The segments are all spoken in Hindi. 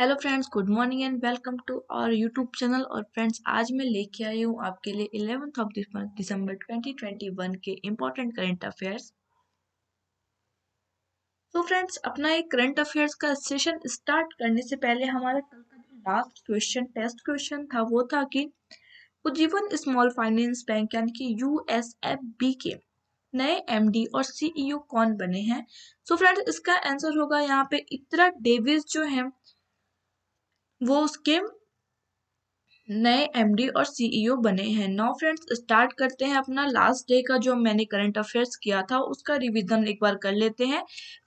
hello friends good morning and welcome to our YouTube channel और फ्रेंड्स आज मैं लेके आई हूँ आपके लिए इलेवंथ ऑफ दिसंबर 2021 के इम्पोर्टेंट करंट अफेयर्स तो फ्रेंड्स अपना एक करंट अफेयर्स का सेशन स्टार्ट करने से पहले हमारा कल का जो लास्ट क्वेश्चन टेस्ट क्वेश्चन था वो था कि उज्जीवन स्मॉल फाइनेंस बैंक यानी कि यू के नए एमडी और सीईओ e कौन बने हैं सो so फ्रेंड्स इसका आंसर होगा यहाँ पे इतरा डेविस जो है वो उसके नए एमडी और सीईओ e बने हैं नौ फ्रेंड्स स्टार्ट करते हैं अपना लास्ट डे का जो मैंने करंट अफेयर्स किया था उसका रिवीजन एक बार कर लेते हैं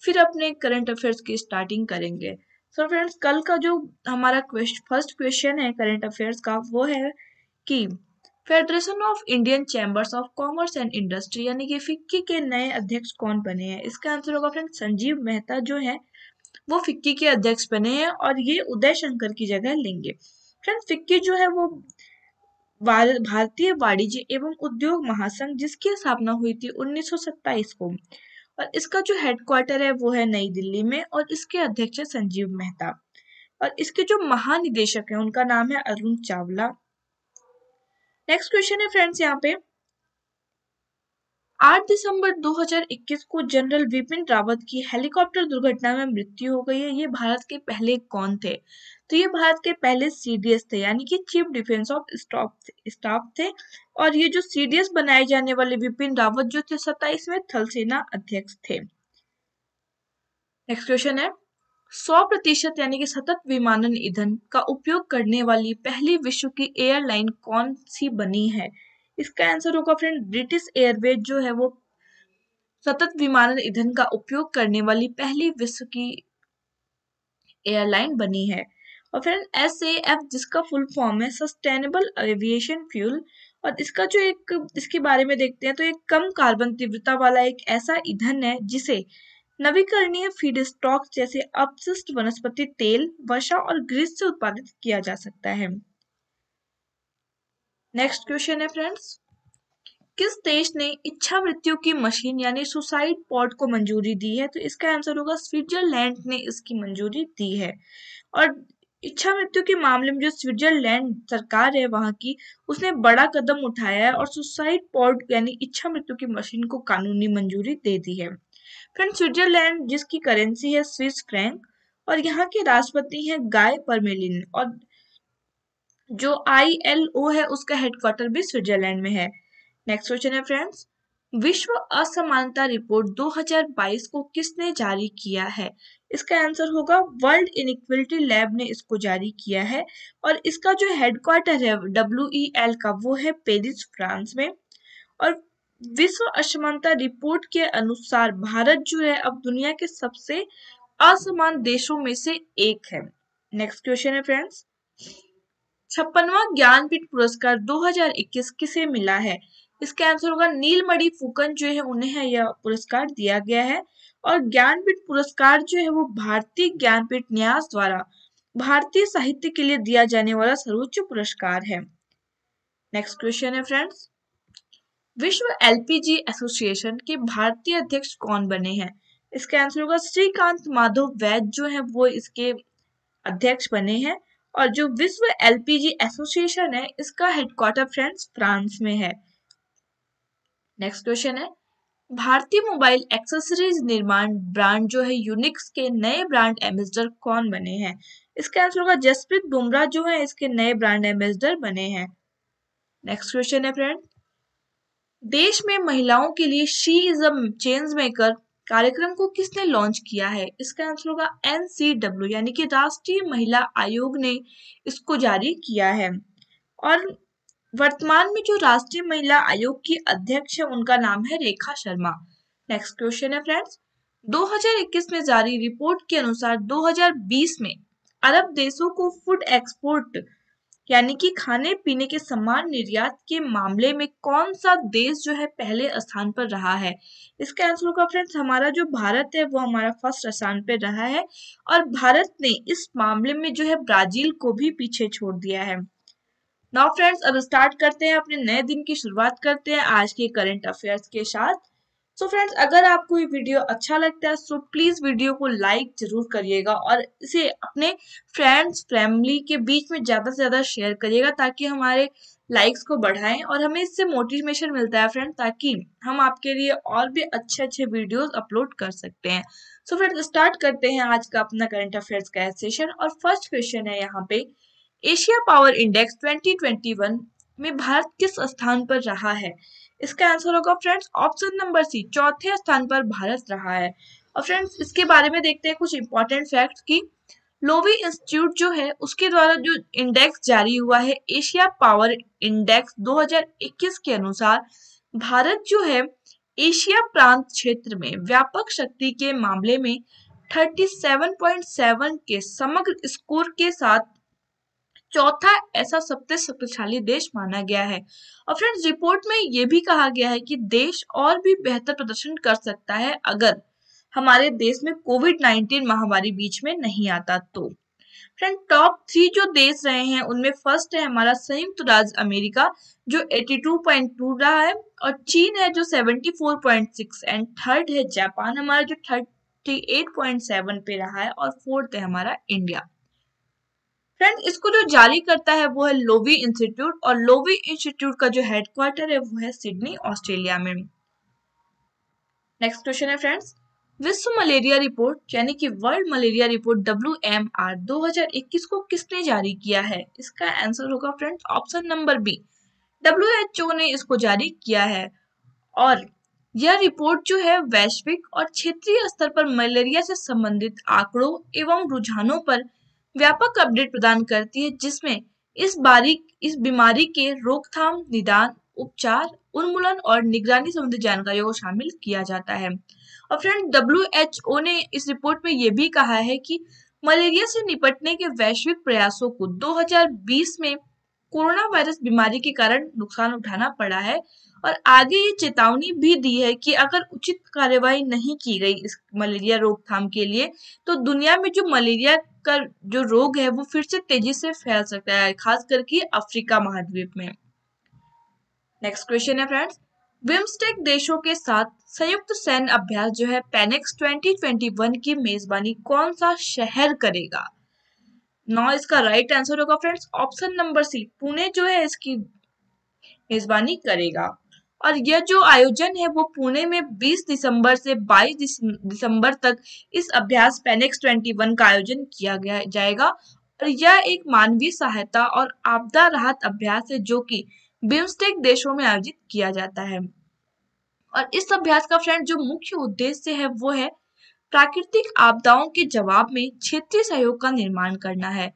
फिर अपने करंट अफेयर्स की स्टार्टिंग करेंगे सो so फ्रेंड्स कल का जो हमारा क्वेश्चन फर्स्ट क्वेश्चन है करंट अफेयर्स का वो है कि Federation of Indian Chambers of Commerce and Industry यानी कि फिक्की के नए अध्यक्ष कौन बने हैं इसका आंसर होगा फ्रेंड संजीव मेहता जो है वो फिक्की के अध्यक्ष बने हैं और ये उदय शंकर की जगह लेंगे फ्रेंड फिक्की जो है वो भारतीय वाणिज्य एवं उद्योग महासंघ जिसकी स्थापना हुई थी उन्नीस को और इसका जो हेडक्वार्टर है वो है नई दिल्ली में और इसके अध्यक्ष है संजीव मेहता और इसके जो महानिदेशक है उनका नाम है अरुण चावला नेक्स्ट क्वेश्चन है फ्रेंड्स यहाँ पे 8 दिसंबर 2021 को जनरल विपिन रावत की हेलीकॉप्टर दुर्घटना में मृत्यु हो गई है ये भारत के पहले कौन थे तो ये भारत के पहले सीडीएस थे यानी कि चीफ डिफेंस ऑफ स्टाफ थे और ये जो सीडीएस बनाए जाने वाले विपिन रावत जो थे सत्ताईसवें थल सेना अध्यक्ष थे नेक्स्ट क्वेश्चन है सौ प्रतिशत यानी कि सतत विमानन ईंधन का उपयोग करने वाली पहली विश्व की एयरलाइन कौन सी बनी है इसका आंसर होगा फ्रेंड ब्रिटिश एयरवेज जो है वो सतत विमानन ईंधन का उपयोग करने वाली पहली विश्व की एयरलाइन बनी है और फ्रेंड एस जिसका फुल फॉर्म है सस्टेनेबल एविएशन फ्यूल और इसका जो एक इसके बारे में देखते हैं तो एक कम कार्बन तीव्रता वाला एक ऐसा ईंधन है जिसे नवीकरणीय फीड स्टॉक जैसे अपशिष्ट वनस्पति तेल वर्षा और ग्रीस से उत्पादित किया जा सकता है नेक्स्ट क्वेश्चन है फ्रेंड्स किस देश ने इच्छा मृत्यु की मशीन यानी सुसाइड पॉड को मंजूरी दी है तो इसका आंसर होगा स्विट्जरलैंड ने इसकी मंजूरी दी है और इच्छा मृत्यु के मामले में जो स्विट्जरलैंड सरकार है वहां की उसने बड़ा कदम उठाया है और सुसाइड पॉड यानी इच्छा मृत्यु की मशीन को कानूनी मंजूरी दे दी है फ्रेंड स्विट्जरलैंड जिसकी करेंसी है स्विस फ्रैंक और यहाँ के राष्ट्रपति है गाय परमेलिन और जो आई एल ओ है उसका हेडक्वार्टर भी स्विट्जरलैंड में है नेक्स्ट क्वेश्चन है फ्रेंड्स विश्व असमानता रिपोर्ट 2022 को किसने जारी किया है इसका आंसर होगा वर्ल्ड इनिक्वलिटी लैब ने इसको जारी किया है और इसका जो हेडक्वार्टर है डब्ल्यू ई एल का वो है पेरिस फ्रांस में और विश्व असमानता रिपोर्ट के अनुसार भारत जो है अब दुनिया के सबसे असमान देशों में से एक है नेक्स्ट क्वेश्चन है फ्रेंड्स छप्पनवा ज्ञानपीठ पुरस्कार 2021 किसे मिला है इसका आंसर होगा नीलमणि फुकन जो है उन्हें यह पुरस्कार दिया गया है और ज्ञानपीठ पुरस्कार जो है वो भारतीय ज्ञानपीठ न्यास द्वारा भारतीय साहित्य के लिए दिया जाने वाला सर्वोच्च पुरस्कार है नेक्स्ट क्वेश्चन है फ्रेंड्स विश्व एलपीजी एसोसिएशन के भारतीय अध्यक्ष कौन बने हैं इसका आंसर होगा श्रीकांत माधव वैद जो है वो इसके अध्यक्ष बने हैं और जो विश्व एलपीजी एसोसिएशन है इसका हेडक्वार्टर फ्रेंड्स फ्रांस में है नेक्स्ट क्वेश्चन है भारतीय मोबाइल एक्सेसरीज निर्माण ब्रांड जो है यूनिक्स के नए ब्रांड एम्बेसडर कौन बने हैं इसका आंसर होगा जसप्रीत बुमराह जो है इसके नए ब्रांड एम्बेसडर बने हैं नेक्स्ट क्वेश्चन है फ्रेंड देश में महिलाओं के लिए she is a change maker कार्यक्रम को किसने लॉन्च किया है इसका आंसर होगा एन यानी कि राष्ट्रीय महिला आयोग ने इसको जारी किया है और वर्तमान में जो राष्ट्रीय महिला आयोग की अध्यक्ष है उनका नाम है रेखा शर्मा नेक्स्ट क्वेश्चन है फ्रेंड्स 2021 में जारी रिपोर्ट के अनुसार 2020 में अरब देशों को फूड एक्सपोर्ट यानी कि खाने पीने के समान निर्यात के मामले में कौन सा देश जो है पहले स्थान पर रहा है इसका आंसर होगा फ्रेंड्स हमारा जो भारत है वो हमारा फर्स्ट स्थान पर रहा है और भारत ने इस मामले में जो है ब्राजील को भी पीछे छोड़ दिया है नाउ फ्रेंड्स अब स्टार्ट करते हैं अपने नए दिन की शुरुआत करते हैं आज के करंट अफेयर्स के साथ सो so फ्रेंड्स अगर आपको ये वीडियो अच्छा लगता है सो प्लीज़ वीडियो को लाइक जरूर करिएगा और इसे अपने फ्रेंड्स फैमिली के बीच में ज़्यादा से ज़्यादा शेयर करिएगा ताकि हमारे लाइक्स को बढ़ाएं और हमें इससे मोटिवेशन मिलता है फ्रेंड ताकि हम आपके लिए और भी अच्छे अच्छे वीडियोस अपलोड कर सकते हैं सो फ्रेंड स्टार्ट करते हैं आज का अपना करंट अफेयर्स का सेशन और फर्स्ट क्वेश्चन है यहाँ पे एशिया पावर इंडेक्स 2021 में भारत किस स्थान पर रहा है इसका आंसर होगा फ्रेंड्स ऑप्शन नंबर सी चौथे स्थान पर भारत रहा है और फ्रेंड्स इसके बारे में देखते हैं कुछ इंपॉर्टेंट फैक्ट की लोवी इंस्टीट्यूट जो है उसके द्वारा जो इंडेक्स जारी हुआ है एशिया पावर इंडेक्स 2021 के अनुसार भारत जो है एशिया प्रांत क्षेत्र में व्यापक शक्ति के मामले में 37.7 के समग्र स्कोर के साथ चौथा ऐसा सबसे शक्तिशाली देश माना गया है और फ्रेंड्स रिपोर्ट में ये भी कहा गया है कि देश और भी बेहतर प्रदर्शन कर सकता है अगर हमारे देश में कोविड 19 महामारी बीच में नहीं आता तो फ्रेंड टॉप थ्री जो देश रहे हैं उनमें फर्स्ट है हमारा संयुक्त राज्य अमेरिका जो 82.2 रहा है और चीन है जो 74.6 एंड थर्ड है जापान हमारा जो 38.7 पे रहा है और फोर्थ है हमारा इंडिया फ्रेंड इसको जो जारी करता है वो है लोवी इंस्टीट्यूट और लोवी इंस्टीट्यूट का जो हेडक्वार्टर है वो है सिडनी ऑस्ट्रेलिया में नेक्स्ट क्वेश्चन है फ्रेंड्स विश्व मलेरिया रिपोर्ट यानी कि world malaria report W M R दो हजार इक्कीस को किसने जारी किया है इसका आंसर होगा friends option number B W H O ने इसको जारी किया है और यह रिपोर्ट जो है वैश्विक और क्षेत्रीय स्तर पर मलेरिया से संबंधित आंकड़ों एवं रुझानों पर व्यापक अपडेट प्रदान करती है जिसमें इस बारी इस बीमारी के रोकथाम निदान उपचार उन्मूलन और निगरानी संबंधी जानकारियों को शामिल किया जाता है और फ्रेंड डब्ल्यू ने इस रिपोर्ट में यह भी कहा है कि मलेरिया से निपटने के वैश्विक प्रयासों को 2020 में कोरोना वायरस बीमारी के कारण नुकसान उठाना पड़ा है और आगे ये चेतावनी भी दी है कि अगर उचित कार्यवाही नहीं की गई इस मलेरिया रोकथाम के लिए तो दुनिया में जो मलेरिया का जो रोग है वो फिर से तेजी से फैल सकता है खास करके अफ्रीका महाद्वीप में नेक्स्ट क्वेश्चन है फ्रेंड्स बिम्स्टेक देशों के साथ संयुक्त सैन्य अभ्यास जो है पैनेक्स 2021 की मेजबानी कौन सा शहर करेगा नौ इसका राइट आंसर होगा friends option number C Pune जो है इसकी मेजबानी करेगा और यह जो आयोजन है वो पुणे में 20 दिसंबर से 22 दिसंबर तक इस अभ्यास पेनेक्स 21 का आयोजन किया गया जाएगा और यह एक मानवीय सहायता और आपदा राहत अभ्यास है जो कि बिम्स्टेक देशों में आयोजित किया जाता है और इस अभ्यास का फ्रेंड जो मुख्य उद्देश्य है वो है प्राकृतिक आपदाओं के जवाब में क्षेत्रीय सहयोग का निर्माण करना है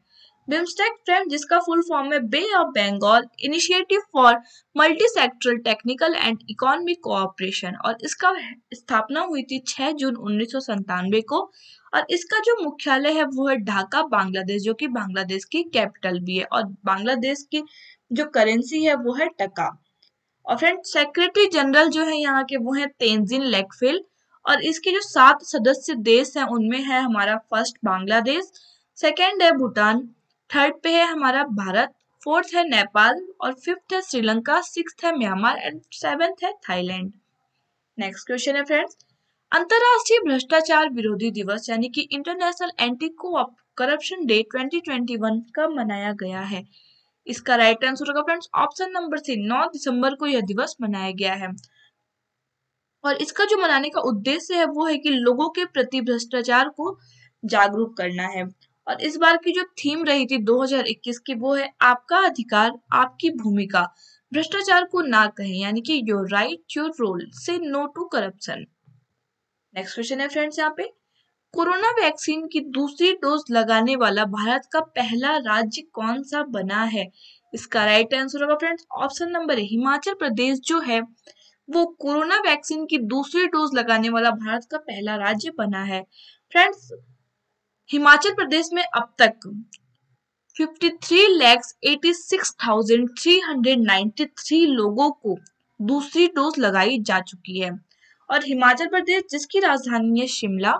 बिम्स्टेक फ्रेम जिसका फुल फॉर्म है Bay of Bengal Initiative for Multi Sectoral Technical and Economic Cooperation और इसका स्थापना हुई थी 6 जून उन्नीस को और इसका जो मुख्यालय है वो है ढाका बांग्लादेश जो कि बांग्लादेश की कैपिटल भी है और बांग्लादेश की जो करेंसी है वो है टका और फ्रेंड सेक्रेटरी जनरल जो है यहाँ के वो है तेंजिन लेकफिल्ड और इसके जो सात सदस्य देश हैं उनमें है हमारा फर्स्ट बांग्लादेश सेकेंड है भूटान थर्ड पे है हमारा भारत फोर्थ है नेपाल और फिफ्थ है श्रीलंका सिक्स है म्यांमार एंड सेवेंथ है थाईलैंड नेक्स्ट क्वेश्चन है फ्रेंड्स अंतर्राष्ट्रीय भ्रष्टाचार विरोधी दिवस यानी कि इंटरनेशनल एंटी को करप्शन डे 2021 कब मनाया गया है इसका राइट आंसर होगा फ्रेंड्स ऑप्शन नंबर सी 9 दिसंबर को यह दिवस मनाया गया है और इसका जो मनाने का उद्देश्य है वो है कि लोगों के प्रति भ्रष्टाचार को जागरूक करना है और इस बार की जो थीम रही थी 2021 की वो है आपका अधिकार आपकी भूमिका भ्रष्टाचार को ना कहें यानी कि योर राइट योर रोल से no to corruption next question है फ्रेंड्स यहाँ पे कोरोना वैक्सीन की दूसरी डोज लगाने वाला भारत का पहला राज्य कौन सा बना है इसका राइट आंसर होगा friends option number Himachal Pradesh जो है वो कोरोना वैक्सीन की दूसरी डोज लगाने वाला भारत का पहला राज्य बना है फ्रेंड्स हिमाचल प्रदेश में अब तक 53,86,393 लोगों को दूसरी डोज लगाई जा चुकी है और हिमाचल प्रदेश जिसकी राजधानी है शिमला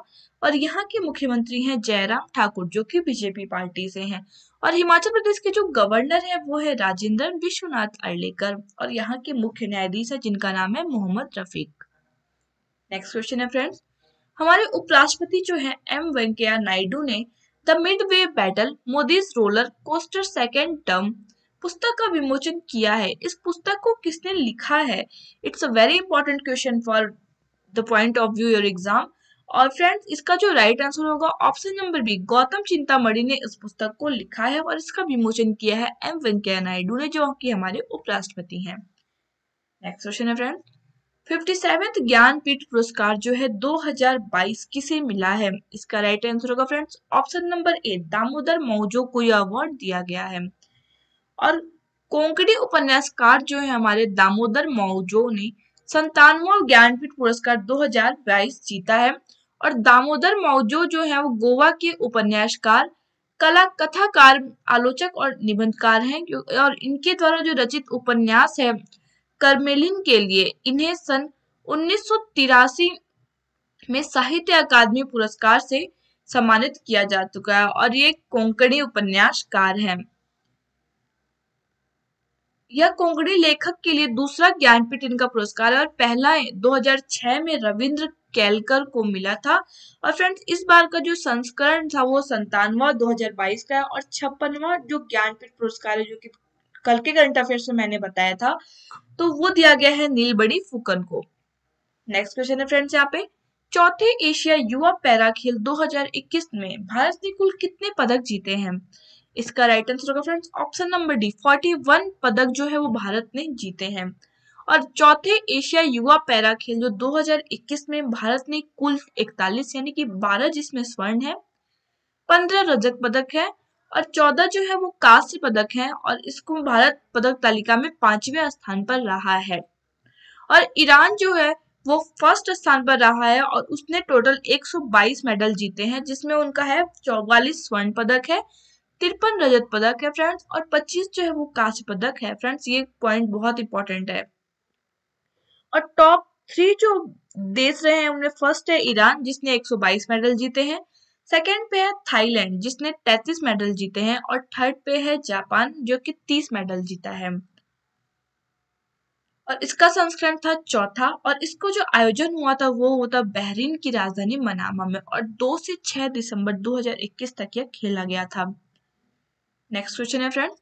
और यहाँ के मुख्यमंत्री हैं जयराम ठाकुर जो कि बीजेपी पार्टी से हैं और हिमाचल प्रदेश के जो गवर्नर है वो है राजेंद्र विश्वनाथ अर्लेकर और यहाँ के मुख्य न्यायाधीश है जिनका नाम है मोहम्मद रफीक नेक्स्ट क्वेश्चन है फ्रेंड्स हमारे उपराष्ट्रपति जो है एम वेंकैया नायडू ने the midway battle Modi's roller coaster second term पुस्तक का विमोचन किया है इस पुस्तक को किसने लिखा है it's a very important question for the point of view your exam और फ्रेंड्स इसका जो राइट आंसर होगा option number B Gautam Chintamani ने इस पुस्तक को लिखा है और इसका विमोचन किया है एम वेंकैया नायडू ने जो कि हमारे उपराष्ट्रपति हैं नेक्स्ट क्वेश्चन है फ्रेंड फिफ्टी सेवेंथ ज्ञानपीठ पुरस्कार जो है 2022 किसे मिला है इसका राइट आंसर होगा friends option number A Damodar Mauzo को यह अवार्ड दिया गया है और कोंकणी उपन्यासकार जो है हमारे दामोदर मौजो ने संतानवा ज्ञानपीठ पुरस्कार 2022 जीता है और दामोदर मौजो जो है वो गोवा के उपन्यासकार कला कथाकार आलोचक और निबंधकार हैं और इनके द्वारा जो रचित उपन्यास है कर्मेलिन के लिए इन्हें सन उन्नीस में साहित्य अकादमी पुरस्कार से सम्मानित किया जा चुका है और ये कोंकणी उपन्यासकार हैं यह कोंकणी लेखक के लिए दूसरा ज्ञानपीठ इनका पुरस्कार है और पहला 2006 में रविंद्र कैलकर को मिला था और फ्रेंड्स इस बार का जो संस्करण था वो संतानवा 2022 का है और छप्पनवा जो ज्ञानपीठ पुरस्कार है जो कि कल के करंट अफेयर में मैंने बताया था तो वो दिया गया है नीलबड़ी फुकन को नेक्स्ट क्वेश्चन है फ्रेंड्स यहाँ पे चौथे एशिया युवा पैरा खेल 2021 में भारत ने कुल कितने पदक जीते हैं इसका राइट आंसर होगा फ्रेंड्स ऑप्शन नंबर डी 41 पदक जो है वो भारत ने जीते हैं और चौथे एशिया युवा पैरा खेल जो 2021 में भारत ने कुल 41 यानी कि 12 जिसमें स्वर्ण है 15 रजत पदक है और 14 जो है वो कांस्य पदक है और इसको भारत पदक तालिका में पांचवें स्थान पर रहा है और ईरान जो है वो फर्स्ट स्थान पर रहा है और उसने टोटल 122 मेडल जीते हैं जिसमें उनका है चौवालीस स्वर्ण पदक है तिरपन रजत पदक है फ्रेंड्स और 25 जो है वो कांस्य पदक है फ्रेंड्स ये पॉइंट बहुत इंपॉर्टेंट है और टॉप थ्री जो देश रहे हैं उनमें फर्स्ट है ईरान जिसने 122 मेडल जीते हैं सेकंड पे है थाईलैंड जिसने 33 मेडल जीते हैं और थर्ड पे है जापान जो कि 30 मेडल जीता है और इसका संस्करण था चौथा और इसको जो आयोजन हुआ था वो हुआ था बहरीन की राजधानी मनामा में और 2 से 6 दिसंबर 2021 तक यह खेला गया था नेक्स्ट क्वेश्चन है फ्रेंड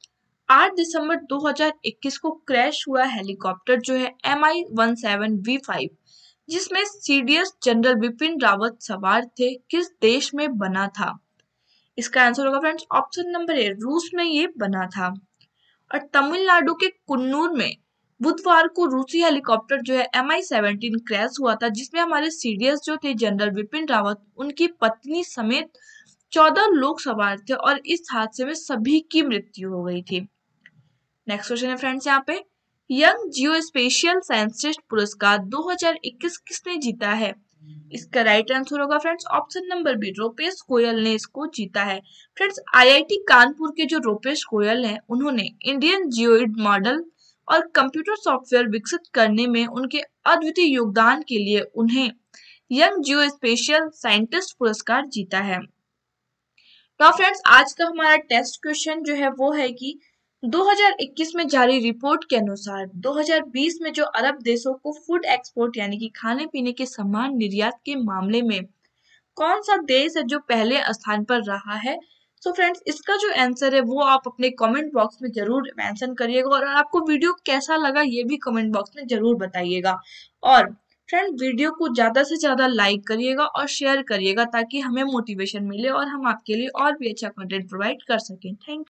8 दिसंबर 2021 को क्रैश हुआ हेलीकॉप्टर जो है M I one seven V five जिसमें सीडीएस जनरल बिपिन रावत सवार थे किस देश में बना था इसका आंसर होगा फ्रेंड्स ऑप्शन नंबर ए रूस में ये बना था और तमिलनाडु के कुन्नूर में बुधवार को रूसी हेलीकॉप्टर जो है एम आई सेवनटीन क्रैश हुआ था जिसमें हमारे सीडीएस जो थे जनरल बिपिन रावत उनकी पत्नी समेत चौदह लोग सवार थे और इस हादसे में सभी की मृत्यु हो गई थी नेक्स्ट क्वेश्चन है फ्रेंड्स यहाँ पे यंग जियो स्पेशियल साइंटिस्ट पुरस्कार 2021 किसने जीता है इसका राइट आंसर होगा friends option number B Ropesh Goyal ने इसको जीता है फ्रेंड्स आईआईटी कानपुर के जो रोपेश गोयल हैं उन्होंने इंडियन जियोइड मॉडल और कंप्यूटर सॉफ्टवेयर विकसित करने में उनके अद्वितीय योगदान के लिए उन्हें यंग जियो स्पेशल साइंटिस्ट पुरस्कार जीता है तो फ्रेंड्स आज का हमारा टेस्ट क्वेश्चन जो है वो है कि 2021 में जारी रिपोर्ट के अनुसार 2020 में जो अरब देशों को फूड एक्सपोर्ट यानी कि खाने पीने के सामान निर्यात के मामले में कौन सा देश है जो पहले स्थान पर रहा है सो so फ्रेंड्स इसका जो आंसर है वो आप अपने कमेंट बॉक्स में जरूर मेंशन करिएगा और आपको वीडियो कैसा लगा ये भी कमेंट बॉक्स में जरूर बताइएगा और फ्रेंड वीडियो को ज़्यादा से ज़्यादा लाइक करिएगा और शेयर करिएगा ताकि हमें मोटिवेशन मिले और हम आपके लिए और भी अच्छा कंटेंट प्रोवाइड कर सकें थैंक